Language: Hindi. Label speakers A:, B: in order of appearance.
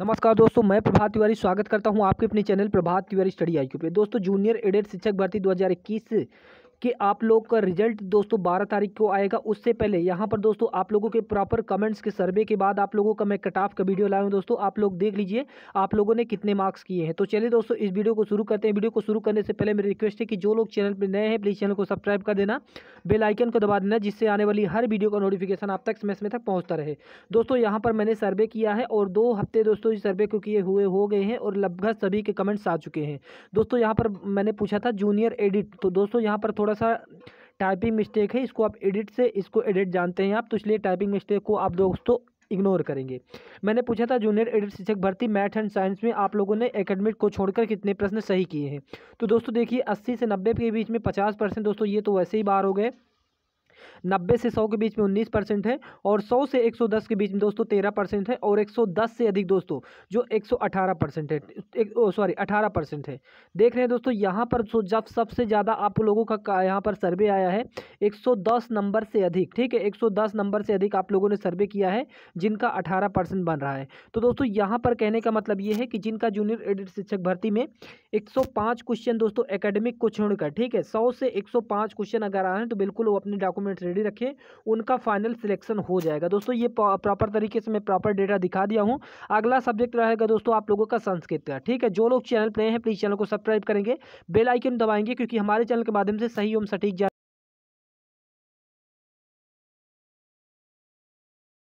A: नमस्कार दोस्तों मैं प्रभात तिवारी स्वागत करता हूं आपके अपने channel Prabhat Tiwari study I पे दोस्तों जूनियर एडेड शिक्षक भर्ती 2021 कि आप लोग का रिजल्ट दोस्तों बारह तारीख को आएगा उससे पहले यहाँ पर दोस्तों आप लोगों के प्रॉपर कमेंट्स के सर्वे के बाद आप लोगों का मैं कट ऑफ का वीडियो लाया हूँ दोस्तों आप लोग देख लीजिए आप लोगों ने कितने मार्क्स किए हैं तो चलिए दोस्तों इस वीडियो को शुरू करते हैं वीडियो को शुरू करने से पहले मेरी रिक्वेस्ट है कि जो लोग चैनल पर नए हैं प्लीज़ चैनल को सब्सक्राइब कर देना बेलाइकन को दबा देना जिससे आने वाली हर वीडियो का नोटिफिकेशन आप तक समय समय तक पहुँचता रहे दोस्तों यहाँ पर मैंने सर्वे किया है और दो हफ्ते दोस्तों इस सर्वे को किए हुए हो गए हैं और लगभग सभी के कमेंट्स आ चुके हैं दोस्तों यहाँ पर मैंने पूछा था जूनियर एडिट तो दोस्तों यहाँ पर थोड़ा थोड़ा सा टाइपिंग मिस्टेक है इसको आप एडिट से इसको एडिट जानते हैं आप तो इसलिए टाइपिंग मिस्टेक को आप दोस्तों इग्नोर करेंगे मैंने पूछा था जूनियर एडिट शिक्षक भर्ती मैथ एंड साइंस में आप लोगों ने एकेडमिक को छोड़कर कितने प्रश्न सही किए हैं तो दोस्तों देखिए अस्सी से नब्बे के बीच में पचास परसेंट दोस्तों ये तो वैसे ही बाहर हो गए नब्बे से सौ के बीच में उन्नीस परसेंट है और सौ से एक सौ दस के बीच में दोस्तों तेरह परसेंट है और एक सौ दस से अधिक दोस्तों जो एक सौ अठारह परसेंट है सॉरी अठारह परसेंट है देख रहे हैं दोस्तों यहाँ पर जब सबसे ज़्यादा आप लोगों का यहाँ पर सर्वे आया है एक सौ दस नंबर से अधिक ठीक है एक सौ दस नंबर से अधिक आप लोगों ने सर्वे किया है जिनका अठारह परसेंट बन रहा है तो दोस्तों यहाँ पर कहने का मतलब ये है कि जिनका जूनियर एडिट शिक्षक भर्ती में एक सौ पाँच क्वेश्चन दोस्तों एकेडमिक को छोड़कर ठीक है सौ से एक सौ पाँच क्वेश्चन अगर आए हैं तो बिल्कुल वो अपने डॉक्यूमेंट रिजल्ट रेडी रखें उनका फाइनल सिलेक्शन हो जाएगा दोस्तों ये प्रॉपर तरीके से मैं प्रॉपर डेटा दिखा दिया हूँ अगला सब्जेक्ट रहेगा दोस्तों आप लोगों का संस्कृत का ठीक है जो लोग चैनल पर हैं प्लीज़ चैनल को सब्सक्राइब करेंगे बेल आइकन दबाएंगे क्योंकि हमारे चैनल के माध्यम से सही एवं सटीक